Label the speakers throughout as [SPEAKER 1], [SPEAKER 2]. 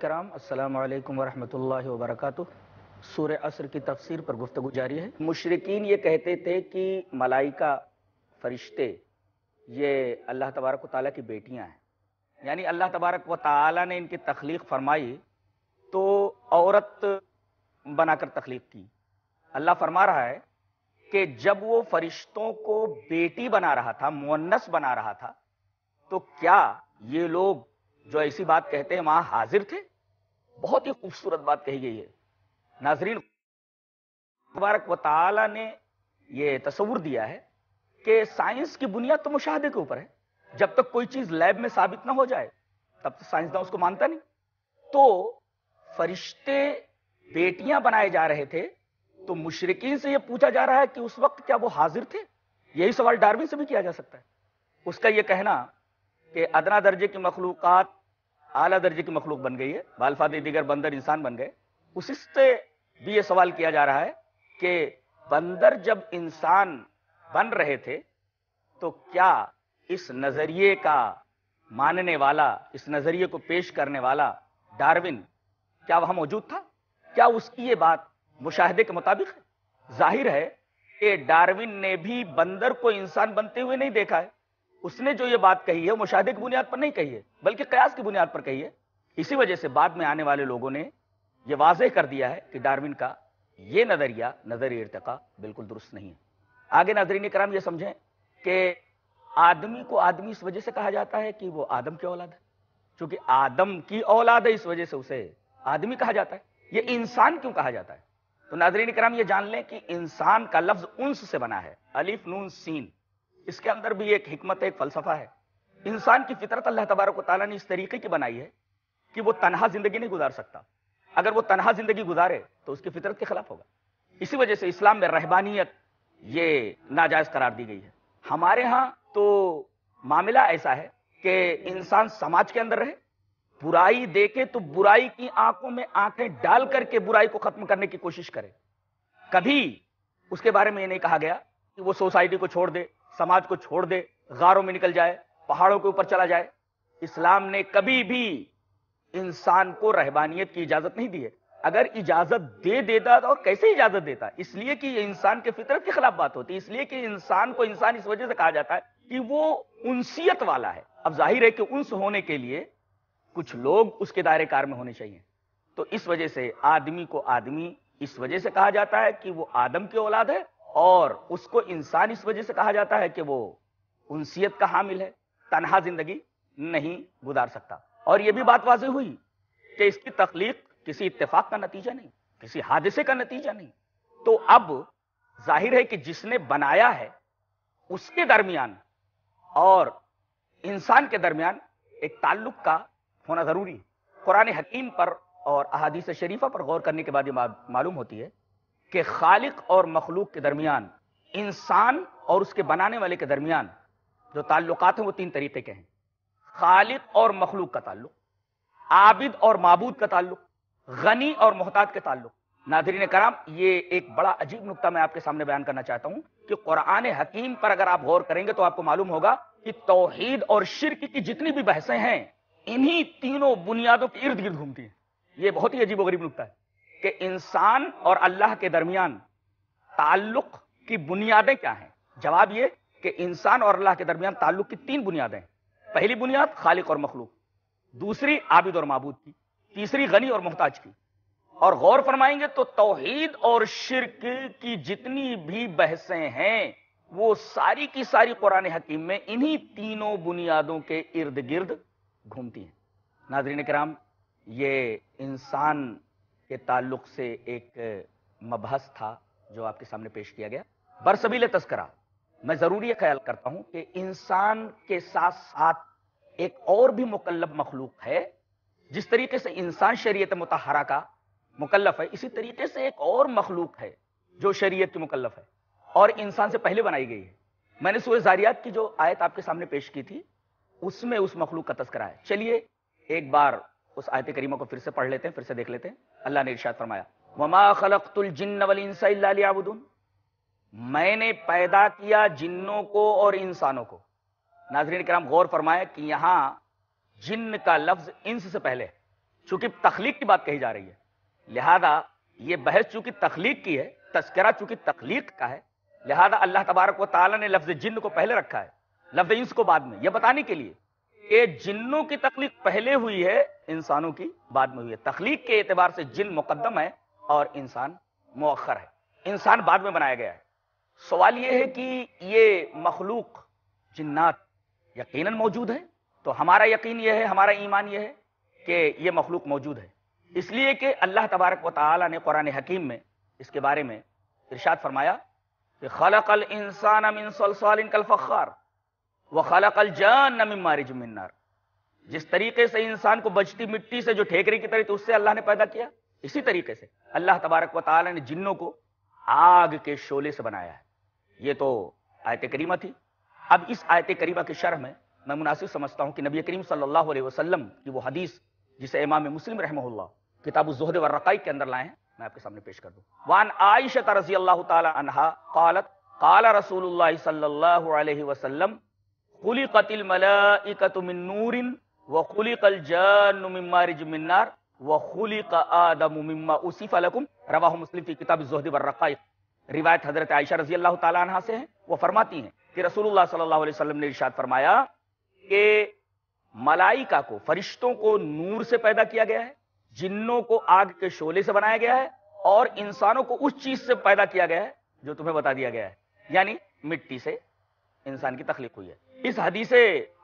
[SPEAKER 1] کرام السلام علیکم ورحمۃ اللہ وبرکاتہ سور اثر کی تفسیر پر گفتگو جاری ہے مشرقین یہ کہتے تھے کہ ملائکہ فرشتے یہ اللہ تبارک و تعالیٰ کی بیٹیاں ہیں یعنی اللہ تبارک و تعالیٰ نے ان کی تخلیق فرمائی تو عورت بنا کر تخلیق کی اللہ فرما رہا ہے کہ جب وہ فرشتوں کو بیٹی بنا رہا تھا مونس بنا رہا تھا تو کیا یہ لوگ جو ایسی بات کہتے ہیں وہاں حاضر تھے بہت ہی خوبصورت بات کہی گئی ہے ناظرین مبارک و تعالی نے یہ تصور دیا ہے کہ سائنس کی بنیاد تو مشاہدے کے اوپر ہے جب تک کوئی چیز لیب میں ثابت نہ ہو جائے تب تک سائنسداں اس کو مانتا نہیں تو فرشتے بیٹیاں بنائے جا رہے تھے تو مشرقین سے یہ پوچھا جا رہا ہے کہ اس وقت کیا وہ حاضر تھے یہی سوال ڈاروین سے بھی کیا جا سکتا ہے اس کا یہ کہنا کہ ادنا درجے کی مخلوقات اعلیٰ درجے کی مخلوق بن گئی ہے بال دیگر بندر انسان بن گئے اس سے بھی یہ سوال کیا جا رہا ہے کہ بندر جب انسان بن رہے تھے تو کیا اس نظریے کا ماننے والا اس نظریے کو پیش کرنے والا ڈاروین کیا وہاں موجود تھا کیا اس کی یہ بات مشاہدے کے مطابق ہے ظاہر ہے کہ ڈاروین نے بھی بندر کو انسان بنتے ہوئے نہیں دیکھا ہے اس نے جو یہ بات کہی ہے مشاہدے کی بنیاد پر نہیں کہی ہے بلکہ قیاس کی بنیاد پر کہی ہے اسی وجہ سے بعد میں آنے والے لوگوں نے یہ واضح کر دیا ہے کہ ڈاروین کا یہ نظریہ نظری ارتقا بالکل درست نہیں ہے آگے ناظرین کرام یہ سمجھیں کہ آدمی کو آدمی اس وجہ سے کہا جاتا ہے کہ وہ آدم کی اولاد ہے چونکہ آدم کی اولاد ہے اس وجہ سے اسے آدمی کہا جاتا ہے یہ انسان کیوں کہا جاتا ہے تو ناظرین کرام یہ جان لیں کہ انسان کا لفظ انس سے بنا ہے نون سین اس کے اندر بھی ایک حکمت ایک فلسفہ ہے انسان کی فطرت اللہ تبارک و تعالیٰ نے اس طریقے کی بنائی ہے کہ وہ تنہا زندگی نہیں گزار سکتا اگر وہ تنہا زندگی گزارے تو اس کی فطرت کے خلاف ہوگا اسی وجہ سے اسلام میں رہبانیت یہ ناجائز قرار دی گئی ہے ہمارے ہاں تو معاملہ ایسا ہے کہ انسان سماج کے اندر رہے برائی دیکھے تو برائی کی آنکھوں میں آنکھیں ڈال کر کے برائی کو ختم کرنے کی کوشش کرے کبھی اس کے بارے میں یہ نہیں کہا گیا کہ وہ سوسائٹی کو چھوڑ دے سماج کو چھوڑ دے غاروں میں نکل جائے پہاڑوں کے اوپر چلا جائے اسلام نے کبھی بھی انسان کو رہبانیت کی اجازت نہیں دی ہے اگر اجازت دے دیتا تو اور کیسے اجازت دیتا اس لیے کہ یہ انسان کے فطرت کے خلاف بات ہوتی ہے اس لیے کہ انسان کو انسان اس وجہ سے کہا جاتا ہے کہ وہ انسیت والا ہے اب ظاہر ہے کہ انس ہونے کے لیے کچھ لوگ اس کے دائرے کار میں ہونے چاہیے تو اس وجہ سے آدمی کو آدمی اس وجہ سے کہا جاتا ہے کہ وہ آدم کی اولاد ہے اور اس کو انسان اس وجہ سے کہا جاتا ہے کہ وہ انسیت کا حامل ہے تنہا زندگی نہیں گزار سکتا اور یہ بھی بات واضح ہوئی کہ اس کی تخلیق کسی اتفاق کا نتیجہ نہیں کسی حادثے کا نتیجہ نہیں تو اب ظاہر ہے کہ جس نے بنایا ہے اس کے درمیان اور انسان کے درمیان ایک تعلق کا ہونا ضروری ہے قرآن حکیم پر اور احادیث شریفہ پر غور کرنے کے بعد یہ معلوم ہوتی ہے کہ خالق اور مخلوق کے درمیان انسان اور اس کے بنانے والے کے درمیان جو تعلقات ہیں وہ تین طریقے کے ہیں خالق اور مخلوق کا تعلق عابد اور معبود کا تعلق غنی اور محتاط کے تعلق ناظرین کرام یہ ایک بڑا عجیب نقطہ میں آپ کے سامنے بیان کرنا چاہتا ہوں کہ قرآن حکیم پر اگر آپ غور کریں گے تو آپ کو معلوم ہوگا کہ توحید اور شرک کی جتنی بھی بحثیں ہیں انہی تینوں بنیادوں کے ارد گرد گھومتی ہیں یہ بہت ہی عجیب و غریب نقطہ ہے کہ انسان اور اللہ کے درمیان تعلق کی بنیادیں کیا ہیں جواب یہ کہ انسان اور اللہ کے درمیان تعلق کی تین بنیادیں ہیں پہلی بنیاد خالق اور مخلوق دوسری عابد اور معبود کی تیسری غنی اور محتاج کی اور غور فرمائیں گے تو توحید اور شرک کی جتنی بھی بحثیں ہیں وہ ساری کی ساری قرآن حکیم میں انہی تینوں بنیادوں کے ارد گرد گھومتی ہیں ناظرین کرام یہ انسان کے تعلق سے ایک مبحث تھا جو آپ کے سامنے پیش کیا گیا برسبیل تذکرہ میں ضرور یہ خیال کرتا ہوں کہ انسان کے ساتھ ساتھ ایک اور بھی مکلب مخلوق ہے جس طریقے سے انسان شریعت متحرہ کا مکلف ہے اسی طریقے سے ایک اور مخلوق ہے جو شریعت کی مکلف ہے اور انسان سے پہلے بنائی گئی ہے میں نے سورہ زاریات کی جو آیت آپ کے سامنے پیش کی تھی اس میں اس مخلوق کا تذکرہ ہے چلیے ایک بار اس آیت کریمہ کو پھر سے پڑھ لیتے ہیں پھر سے دیکھ لیتے ہیں اللہ نے ارشاد فرمایا میں نے پیدا کیا جنوں کو اور انسانوں کو ناظرین کرام غور فرمایا کہ یہاں جن کا لفظ انس سے پہلے چونکہ تخلیق کی بات کہی جا رہی ہے لہذا یہ بحث چونکہ تخلیق کی ہے تذکرہ چونکہ تخلیق کا ہے لہذا اللہ تبارک و تعالیٰ نے لفظ جن کو پہلے رکھا ہے لفظ انس کو بعد میں یہ بتانے کے لیے کہ جنوں کی تخلیق پہلے ہوئی ہے انسانوں کی بعد میں ہوئی ہے تخلیق کے اعتبار سے جن مقدم ہے اور انسان مؤخر ہے انسان بعد میں بنایا گیا ہے سوال یہ ہے کہ یہ مخلوق جنات یقیناً موجود ہے تو ہمارا یقین یہ ہے ہمارا ایمان یہ ہے کہ یہ مخلوق موجود ہے اس لیے کہ اللہ تبارک و تعالی نے قرآن حکیم میں اس کے بارے میں ارشاد فرمایا کہ خلق الانسان من صلصال کالفخار خالا کلار جس طریقے سے انسان کو بچتی مٹی سے جو ٹھیکری کی طرح اللہ نے پیدا کیا اسی طریقے سے اللہ تبارک و تعالی نے جنوں کو آگ کے شعلے سے بنایا ہے یہ تو آیت کریمہ تھی اب اس آیت کریمہ کے شرح میں میں مناسب سمجھتا ہوں کہ نبی کریم صلی اللہ علیہ وسلم کی وہ حدیث جسے امام مسلم رحم اللہ کتاب وزد کے اندر لائے میں آپ کے سامنے پیش کر دوں رسول اللہ صلی اللہ علیہ وسلم خلی قتل ملاکت من نور و خلی قل جان من مارج من نار و خلی آدم مما اصف لکم رواہ مسلم فی کتاب زہد والرقائق روایت حضرت عائشہ رضی اللہ تعالیٰ عنہ سے ہیں وہ فرماتی ہیں کہ رسول اللہ صلی اللہ علیہ وسلم نے ارشاد فرمایا کہ ملائکہ کو فرشتوں کو نور سے پیدا کیا گیا ہے جنوں کو آگ کے شولے سے بنایا گیا ہے اور انسانوں کو اس چیز سے پیدا کیا گیا ہے جو تمہیں بتا دیا گیا ہے یعنی مٹی سے انسان کی تخلیق ہوئی ہے اس حدیث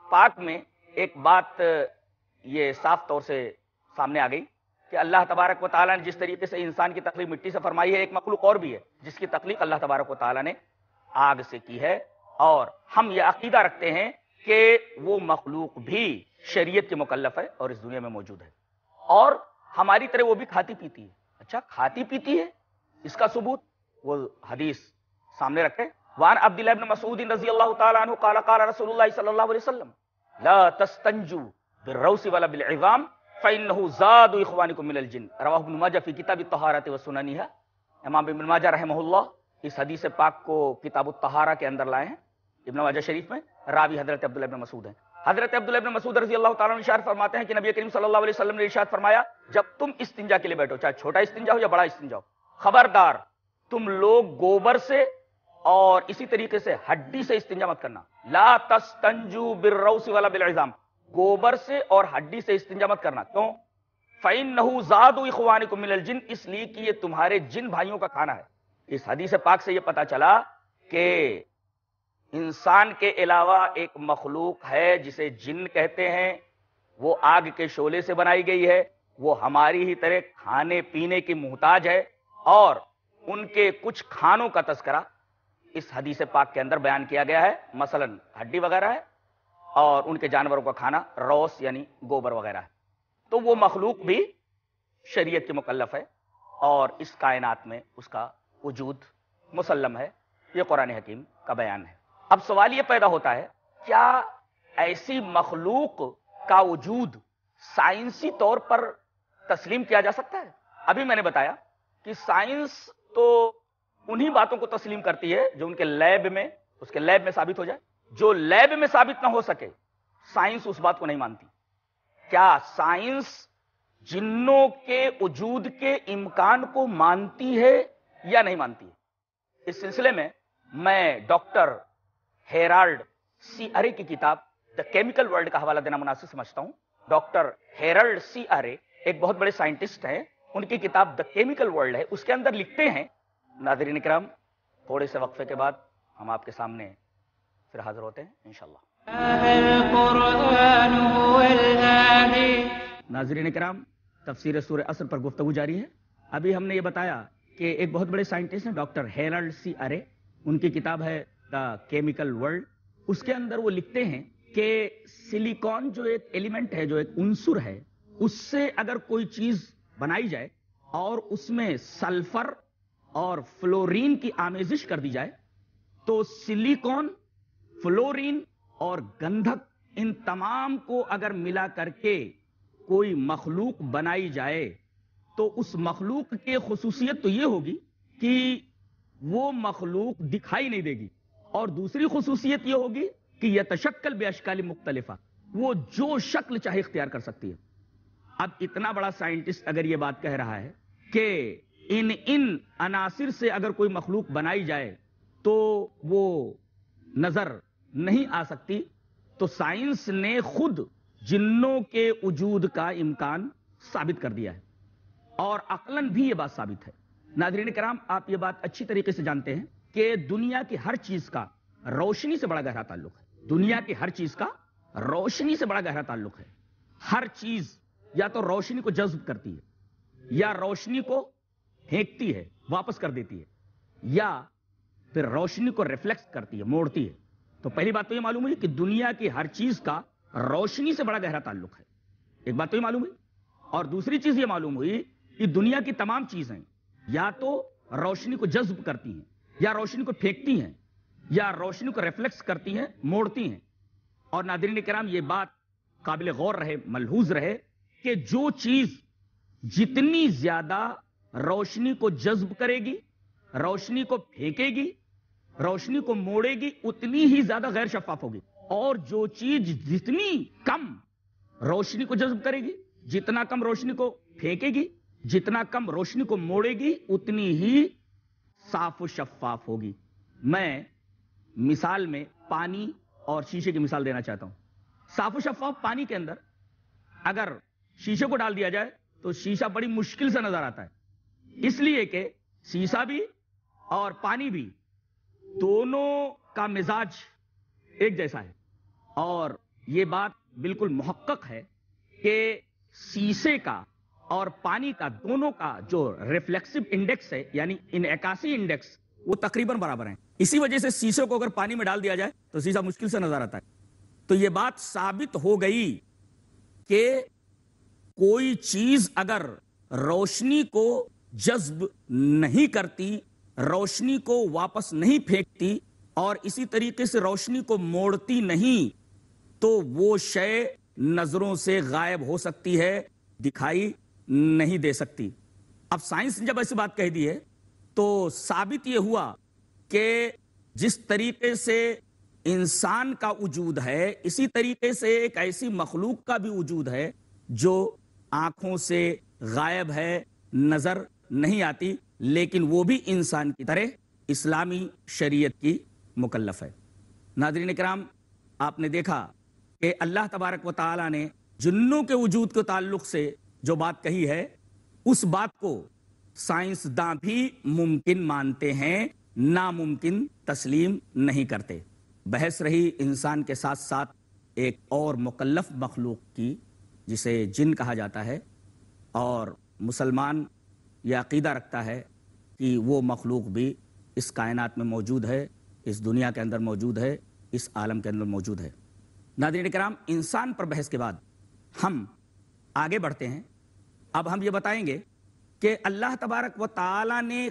[SPEAKER 1] پاک میں ایک بات یہ صاف طور سے سامنے آ گئی کہ اللہ تبارک و تعالیٰ نے جس طریقے سے انسان کی تخلیق مٹی سے فرمائی ہے ایک مخلوق اور بھی ہے جس کی تخلیق اللہ تبارک و تعالیٰ نے آگ سے کی ہے اور ہم یہ عقیدہ رکھتے ہیں کہ وہ مخلوق بھی شریعت کے مکلف ہے اور اس دنیا میں موجود ہے اور ہماری طرح وہ بھی کھاتی پیتی ہے اچھا کھاتی پیتی ہے اس کا ثبوت وہ حدیث سامنے رکھے وان الله بن مسعود رضی اللہ تعالی عنہ قال قال رسول اللہ صلی اللہ علیہ وسلم لا تستنجو بالروس ولا بالعظام فانه زاد اخوانكم من الجن رواه ابن ماجہ فی کتاب الطہارت و امام ابن ماجہ رحمہ اللہ اس حدیث پاک کو کتاب الطہارہ کے اندر لائے ہیں ابن ماجہ شریف میں راوی حضرت عبداللہ ابن مسعود ہیں حضرت عبداللہ ابن مسعود رضی اللہ تعالی عنہ ارشاد فرماتے ہیں کہ نبی کریم صلی اللہ علیہ وسلم نے ارشاد فرمایا جب تم استنجا کے لیے بیٹھو چاہے چھوٹا استنجا ہو یا بڑا استنجا ہو خبردار تم لوگ گوبر سے اور اسی طریقے سے ہڈی سے استنجا مت کرنا لا تستنجو بالروس ولا والا گوبر سے اور ہڈی سے استنجا مت کرنا کیوں فین نوزاد خوانے کو مل جن اس لیے کہ یہ تمہارے جن بھائیوں کا کھانا ہے اس حدیث پاک سے یہ پتا چلا کہ انسان کے علاوہ ایک مخلوق ہے جسے جن کہتے ہیں وہ آگ کے شولے سے بنائی گئی ہے وہ ہماری ہی طرح کھانے پینے کی محتاج ہے اور ان کے کچھ کھانوں کا تذکرہ اس حدیث پاک کے اندر بیان کیا گیا ہے مثلا ہڈی وغیرہ ہے اور ان کے جانوروں کا کھانا روس یعنی گوبر وغیرہ ہے تو وہ مخلوق بھی شریعت کے مکلف ہے اور اس کائنات میں اس کا وجود مسلم ہے یہ قرآن حکیم کا بیان ہے اب سوال یہ پیدا ہوتا ہے کیا ایسی مخلوق کا وجود سائنسی طور پر تسلیم کیا جا سکتا ہے ابھی میں نے بتایا کہ سائنس تو انہی باتوں کو تسلیم کرتی ہے جو ان کے لیب میں اس کے لیب میں ثابت ہو جائے جو لیب میں ثابت نہ ہو سکے سائنس اس بات کو نہیں مانتی کیا سائنس جنوں کے وجود کے امکان کو مانتی ہے یا نہیں مانتی ہے اس سلسلے میں میں ڈاکٹر ہیرالڈ سی ارے کی کتاب دا کیمیکل ورلڈ کا حوالہ دینا مناسب سمجھتا ہوں ڈاکٹر ہیرلڈ سی ارے ایک بہت بڑے سائنٹسٹ ہیں ان کی کتاب دا کیمیکل ورلڈ ہے اس کے اندر لکھتے ہیں ناظرین اکرام تھوڑے سے وقفے کے بعد ہم آپ کے سامنے پھر حاضر ہوتے ہیں انشاءاللہ ناظرین اکرام تفسیر سور اثر پر گفتگو جاری ہے ابھی ہم نے یہ بتایا کہ ایک بہت بڑے سائنٹسٹ ہیں ڈاکٹر ہیرالڈ سی ارے ان کی کتاب ہے دا کیمیکل ورلڈ اس کے اندر وہ لکھتے ہیں کہ سلیکون جو ایک ایلیمنٹ ہے جو ایک عنصر ہے اس سے اگر کوئی چیز بنائی جائے اور اس میں سلفر اور فلورین کی آمیزش کر دی جائے تو سلیکون فلورین اور گندھک ان تمام کو اگر ملا کر کے کوئی مخلوق بنائی جائے تو اس مخلوق کی خصوصیت تو یہ ہوگی کہ وہ مخلوق دکھائی نہیں دے گی اور دوسری خصوصیت یہ ہوگی کہ یہ تشکل بے اشکالی مختلف وہ جو شکل چاہے اختیار کر سکتی ہے اب اتنا بڑا سائنٹسٹ اگر یہ بات کہہ رہا ہے کہ ان ان عناصر سے اگر کوئی مخلوق بنائی جائے تو وہ نظر نہیں آ سکتی تو سائنس نے خود جنوں کے وجود کا امکان ثابت کر دیا ہے اور عقل بھی یہ بات ثابت ہے ناظرین کرام آپ یہ بات اچھی طریقے سے جانتے ہیں کہ دنیا کی ہر چیز کا روشنی سے بڑا گہرا تعلق ہے دنیا کی ہر چیز کا روشنی سے بڑا گہرا تعلق ہے ہر چیز یا تو روشنی کو جذب کرتی ہے یا روشنی کو پھینکتی ہے واپس کر دیتی ہے یا پھر روشنی کو ریفلیکس کرتی ہے موڑتی ہے تو پہلی بات تو یہ معلوم ہوئی کہ دنیا کی ہر چیز کا روشنی سے بڑا گہرا تعلق ہے ایک بات تو یہ معلوم ہوئی اور دوسری چیز یہ معلوم ہوئی کہ دنیا کی تمام چیزیں یا تو روشنی کو جذب کرتی ہیں یا روشنی کو پھینکتی ہیں یا روشنی کو ریفلیکس کرتی ہیں موڑتی ہیں اور نادرین کرام یہ بات قابل غور رہے ملحوظ رہے کہ جو چیز جتنی زیادہ روشنی کو جذب کرے گی روشنی کو پھینکے گی روشنی کو موڑے گی اتنی ہی زیادہ غیر شفاف ہوگی اور جو چیز جتنی کم روشنی کو جذب کرے گی جتنا کم روشنی کو پھینکے گی جتنا کم روشنی کو موڑے گی اتنی ہی صاف و شفاف ہوگی میں مثال میں پانی اور شیشے کی مثال دینا چاہتا ہوں صاف و شفاف پانی کے اندر اگر شیشے کو ڈال دیا جائے تو شیشہ بڑی مشکل سے نظر آتا ہے اس لیے کہ سیسا بھی اور پانی بھی دونوں کا مزاج ایک جیسا ہے اور یہ بات بالکل محقق ہے کہ سیسے کا اور پانی کا دونوں کا جو ریفلیکسو انڈیکس ہے یعنی ان انڈیکس وہ تقریباً برابر ہیں اسی وجہ سے سیسے کو اگر پانی میں ڈال دیا جائے تو سیسا مشکل سے نظر آتا ہے تو یہ بات ثابت ہو گئی کہ کوئی چیز اگر روشنی کو جذب نہیں کرتی روشنی کو واپس نہیں پھینکتی اور اسی طریقے سے روشنی کو موڑتی نہیں تو وہ شے نظروں سے غائب ہو سکتی ہے دکھائی نہیں دے سکتی اب سائنس نے جب ایسی بات کہہ دی ہے تو ثابت یہ ہوا کہ جس طریقے سے انسان کا وجود ہے اسی طریقے سے ایک ایسی مخلوق کا بھی وجود ہے جو آنکھوں سے غائب ہے نظر نہیں آتی لیکن وہ بھی انسان کی طرح اسلامی شریعت کی مکلف ہے ناظرین کرام آپ نے دیکھا کہ اللہ تبارک و تعالیٰ نے جنوں کے وجود کے تعلق سے جو بات کہی ہے اس بات کو سائنسداں بھی ممکن مانتے ہیں ناممکن تسلیم نہیں کرتے بحث رہی انسان کے ساتھ ساتھ ایک اور مکلف مخلوق کی جسے جن کہا جاتا ہے اور مسلمان یہ عقیدہ رکھتا ہے کہ وہ مخلوق بھی اس کائنات میں موجود ہے اس دنیا کے اندر موجود ہے اس عالم کے اندر موجود ہے ناظرین کرام انسان پر بحث کے بعد ہم آگے بڑھتے ہیں اب ہم یہ بتائیں گے کہ اللہ تبارک و تعالی نے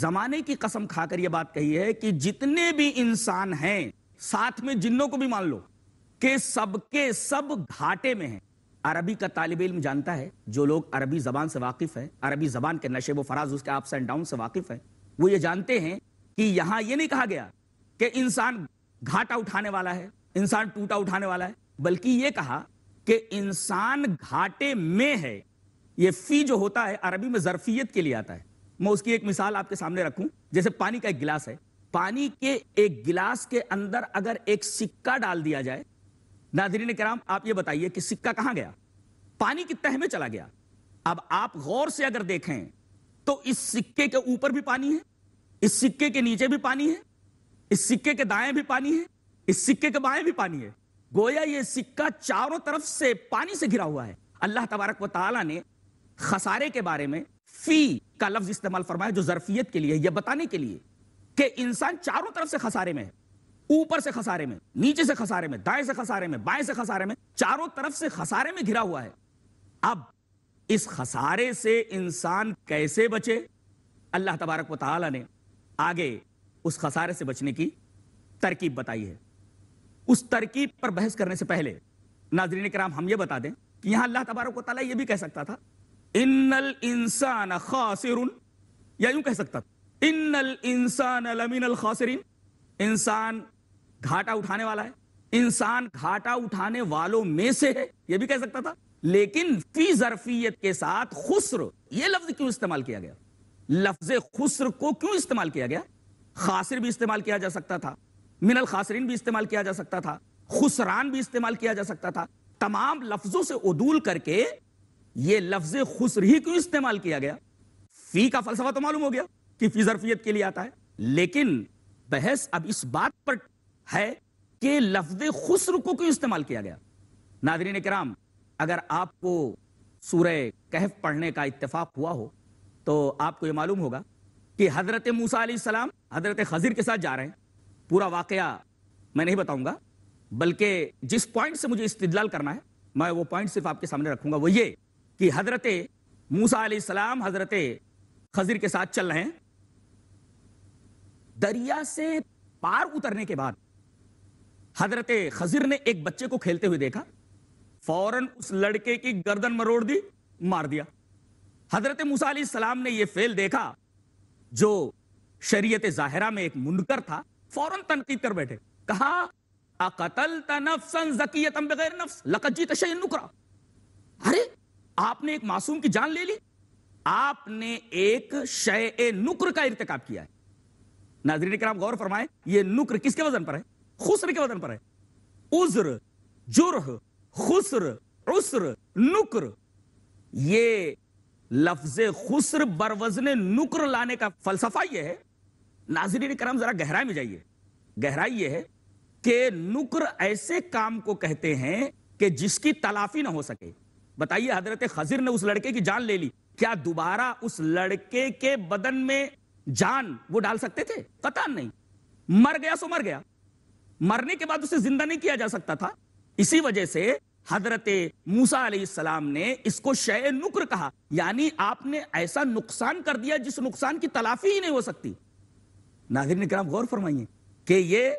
[SPEAKER 1] زمانے کی قسم کھا کر یہ بات کہی ہے کہ جتنے بھی انسان ہیں ساتھ میں جنوں کو بھی مان لو کہ سب کے سب گھاٹے میں ہیں عربی کا طالب علم جانتا ہے جو لوگ عربی زبان سے واقف ہیں عربی زبان کے نشے و فراز اس کے اپس اینڈ ڈاؤن سے واقف ہیں وہ یہ جانتے ہیں کہ یہاں یہ نہیں کہا گیا کہ انسان گھاٹا اٹھانے والا ہے انسان ٹوٹا اٹھانے والا ہے بلکہ یہ کہا کہ انسان گھاٹے میں ہے یہ فی جو ہوتا ہے عربی میں ظرفیت کے لیے آتا ہے میں اس کی ایک مثال آپ کے سامنے رکھوں جیسے پانی کا ایک گلاس ہے پانی کے ایک گلاس کے اندر اگر ایک سکہ ڈال دیا جائے ناظرین کرام آپ یہ بتائیے کہ سکہ کہاں گیا پانی کی تہ میں چلا گیا اب آپ غور سے اگر دیکھیں تو اس سکے کے اوپر بھی پانی ہے اس سکے کے نیچے بھی پانی ہے اس سکے کے دائیں بھی پانی ہے اس سکے کے بائیں بھی پانی ہے گویا یہ سکہ چاروں طرف سے پانی سے گھرا ہوا ہے اللہ تبارک و تعالیٰ نے خسارے کے بارے میں فی کا لفظ استعمال فرمایا جو ظرفیت کے لیے یہ بتانے کے لیے کہ انسان چاروں طرف سے خسارے میں ہے اوپر سے خسارے میں نیچے سے خسارے میں دائیں سے خسارے میں بائیں سے خسارے میں چاروں طرف سے خسارے میں گھرا ہوا ہے اب اس خسارے سے انسان کیسے بچے اللہ تبارک و تعالی نے آگے اس خسارے سے بچنے کی ترکیب بتائی ہے اس ترکیب پر بحث کرنے سے پہلے ناظرین کرام ہم یہ بتا دیں کہ یہاں اللہ تبارک و تعالی یہ بھی کہہ سکتا تھا ان الانسان خاسر یا یوں کہہ سکتا تھا ان الانسان لمن الخاسرین انسان گھاٹا اٹھانے والا ہے انسان گھاٹا اٹھانے والوں میں سے ہے یہ بھی کہہ سکتا تھا لیکن فی ظرفیت کے ساتھ خسر یہ لفظ کیوں استعمال کیا گیا لفظ خسر کو کیوں استعمال کیا گیا خاسر بھی استعمال کیا جا سکتا تھا من الخاسرین بھی استعمال کیا جا سکتا تھا خسران بھی استعمال کیا جا سکتا تھا تمام لفظوں سے عدول کر کے یہ لفظ خسر ہی کیوں استعمال کیا گیا فی کا فلسفہ تو معلوم ہو گیا کہ فی ظرفیت کے لیے آتا ہے لیکن بحث اب اس بات پر ہے کہ لفظ خسر کو کیوں استعمال کیا گیا ناظرین کرام اگر آپ کو سورہ کہف پڑھنے کا اتفاق ہوا ہو تو آپ کو یہ معلوم ہوگا کہ حضرت موسا علیہ السلام حضرت خضر کے ساتھ جا رہے ہیں پورا واقعہ میں نہیں بتاؤں گا بلکہ جس پوائنٹ سے مجھے استدلال کرنا ہے میں وہ پوائنٹ صرف آپ کے سامنے رکھوں گا وہ یہ کہ حضرت موسا علیہ السلام حضرت خضر کے ساتھ چل رہے ہیں دریا سے پار اترنے کے بعد حضرت خزر نے ایک بچے کو کھیلتے ہوئے دیکھا فوراً اس لڑکے کی گردن مروڑ دی مار دیا حضرت علیہ السلام نے یہ فیل دیکھا جو شریعت ظاہرہ میں ایک منکر تھا فوراً تنقید کر بیٹھے کہا بغیر نفس کہاس نکرا ارے آپ نے ایک معصوم کی جان لے لی آپ نے ایک شے نکر کا ارتکاب کیا ہے ناظرین کرام غور فرمائے یہ نکر کس کے وزن پر ہے خسر کے وطن پر ہے جرح خسر خسر عسر نکر نکر یہ لفظ بروزن لانے کا فلسفہ یہ ہے ناظرین کرم ذرا گہرائی میں جائیے گہرائی یہ ہے کہ نکر ایسے کام کو کہتے ہیں کہ جس کی تلافی نہ ہو سکے بتائیے حضرت خضر نے اس لڑکے کی جان لے لی کیا دوبارہ اس لڑکے کے بدن میں جان وہ ڈال سکتے تھے قطع نہیں مر گیا سو مر گیا مرنے کے بعد اسے زندہ نہیں کیا جا سکتا تھا اسی وجہ سے حضرت موسا علیہ السلام نے اس کو شے نکر کہا یعنی آپ نے ایسا نقصان کر دیا جس نقصان کی تلافی ہی نہیں ہو سکتی ناظرین اکرام غور فرمائیے کہ یہ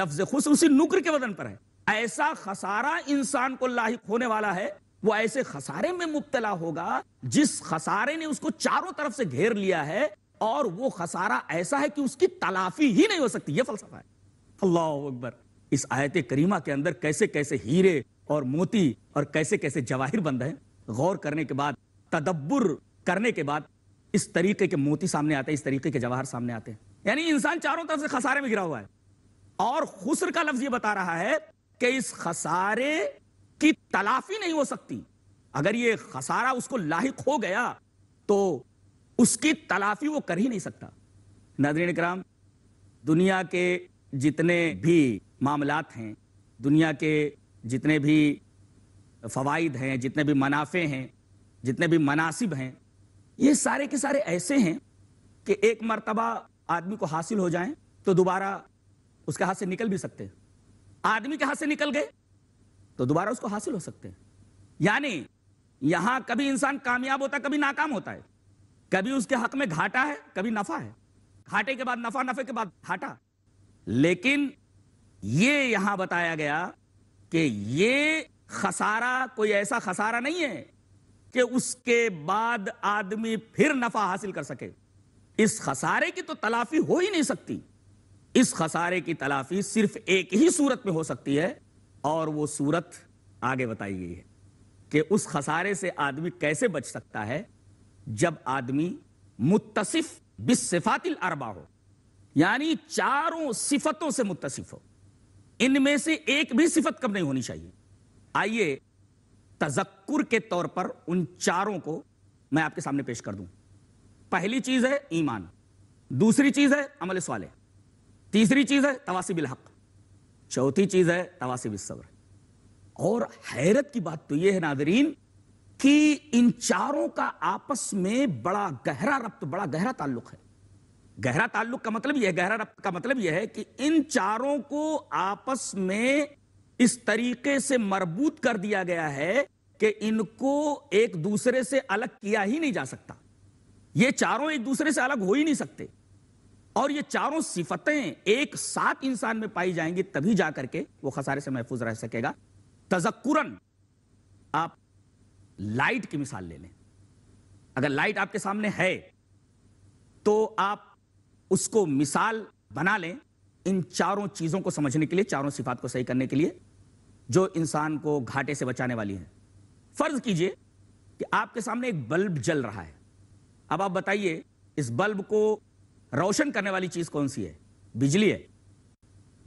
[SPEAKER 1] لفظ اسی نکر کے وزن پر ہے ایسا خسارہ انسان کو لاحق ہونے والا ہے وہ ایسے خسارے میں مبتلا ہوگا جس خسارے نے اس کو چاروں طرف سے گھیر لیا ہے اور وہ خسارہ ایسا ہے کہ اس کی تلافی ہی نہیں ہو سکتی یہ فلسفہ ہے اللہ اکبر اس آیت کریمہ کے اندر کیسے کیسے ہیرے اور موتی اور کیسے کیسے جواہر بند ہیں غور کرنے کے بعد تدبر کرنے کے بعد اس طریقے کے موتی سامنے آتے ہیں اس طریقے کے جواہر سامنے آتے ہیں یعنی انسان چاروں طرف سے خسارے میں گرا ہوا ہے اور خسر کا لفظ یہ بتا رہا ہے کہ اس خسارے کی تلافی نہیں ہو سکتی اگر یہ خسارہ اس کو لاحق ہو گیا تو اس کی تلافی وہ کر ہی نہیں سکتا ناظرین کرام دنیا کے جتنے بھی معاملات ہیں دنیا کے جتنے بھی فوائد ہیں جتنے بھی منافع ہیں جتنے بھی مناسب ہیں یہ سارے کے سارے ایسے ہیں کہ ایک مرتبہ آدمی کو حاصل ہو جائیں تو دوبارہ اس کے ہاتھ سے نکل بھی سکتے آدمی کے ہاتھ سے نکل گئے تو دوبارہ اس کو حاصل ہو سکتے یعنی یہاں کبھی انسان کامیاب ہوتا ہے کبھی ناکام ہوتا ہے کبھی اس کے حق میں گھاٹا ہے کبھی نفع ہے گھاٹے کے بعد نفع نفع کے بعد گھاٹا لیکن یہ یہاں بتایا گیا کہ یہ خسارہ کوئی ایسا خسارہ نہیں ہے کہ اس کے بعد آدمی پھر نفع حاصل کر سکے اس خسارے کی تو تلافی ہو ہی نہیں سکتی اس خسارے کی تلافی صرف ایک ہی صورت میں ہو سکتی ہے اور وہ صورت آگے بتائی گئی ہے کہ اس خسارے سے آدمی کیسے بچ سکتا ہے جب آدمی متصف بس الاربع ہو یعنی چاروں صفتوں سے متصف ہو ان میں سے ایک بھی صفت کم نہیں ہونی چاہیے آئیے تذکر کے طور پر ان چاروں کو میں آپ کے سامنے پیش کر دوں پہلی چیز ہے ایمان دوسری چیز ہے عمل سوالے تیسری چیز ہے تواسب الحق چوتھی چیز ہے تواسب الصبر اور حیرت کی بات تو یہ ہے ناظرین کہ ان چاروں کا آپس میں بڑا گہرا ربط بڑا گہرا تعلق ہے گہرا تعلق کا مطلب یہ ہے گہرا کا مطلب یہ ہے کہ ان چاروں کو آپس میں اس طریقے سے مربوط کر دیا گیا ہے کہ ان کو ایک دوسرے سے الگ کیا ہی نہیں جا سکتا یہ چاروں ایک دوسرے سے الگ ہو ہی نہیں سکتے اور یہ چاروں صفتیں ایک ساتھ انسان میں پائی جائیں گی تبھی جا کر کے وہ خسارے سے محفوظ رہ سکے گا تذکرن آپ لائٹ کی مثال لے لیں اگر لائٹ آپ کے سامنے ہے تو آپ اس کو مثال بنا لیں ان چاروں چیزوں کو سمجھنے کے لیے چاروں صفات کو صحیح کرنے کے لیے جو انسان کو گھاٹے سے بچانے والی ہیں فرض کیجئے کہ آپ کے سامنے ایک بلب جل رہا ہے اب آپ بتائیے اس بلب کو روشن کرنے والی چیز کون سی ہے بجلی ہے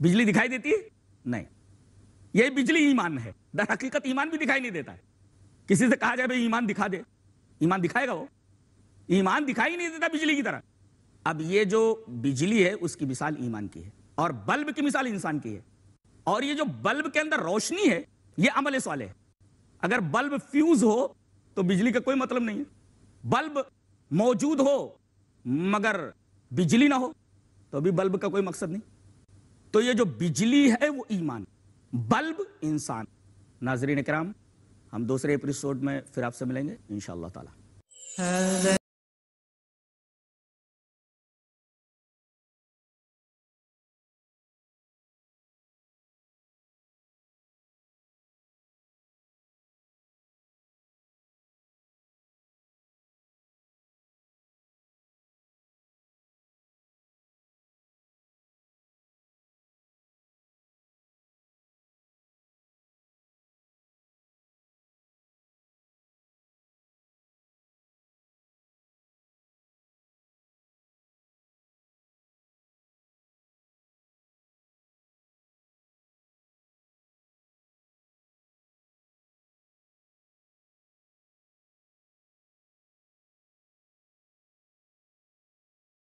[SPEAKER 1] بجلی دکھائی دیتی ہے نہیں یہ بجلی ایمان ہے در حقیقت ایمان بھی دکھائی نہیں دیتا ہے کسی سے کہا جائے بھائی ایمان دکھا دے ایمان دکھائے گا وہ ایمان دکھائی نہیں دیتا بجلی کی طرح اب یہ جو بجلی ہے اس کی مثال ایمان کی ہے اور بلب کی مثال انسان کی ہے اور یہ جو بلب کے اندر روشنی ہے یہ عمل ہے اگر بلب فیوز ہو تو بجلی کا کوئی مطلب نہیں ہے بلب موجود ہو مگر بجلی نہ ہو تو بھی بلب کا کوئی مقصد نہیں تو یہ جو بجلی ہے وہ ایمان بلب انسان ناظرین کرام ہم دوسرے ایپیسوڈ میں پھر آپ سے ملیں گے انشاءاللہ تعالی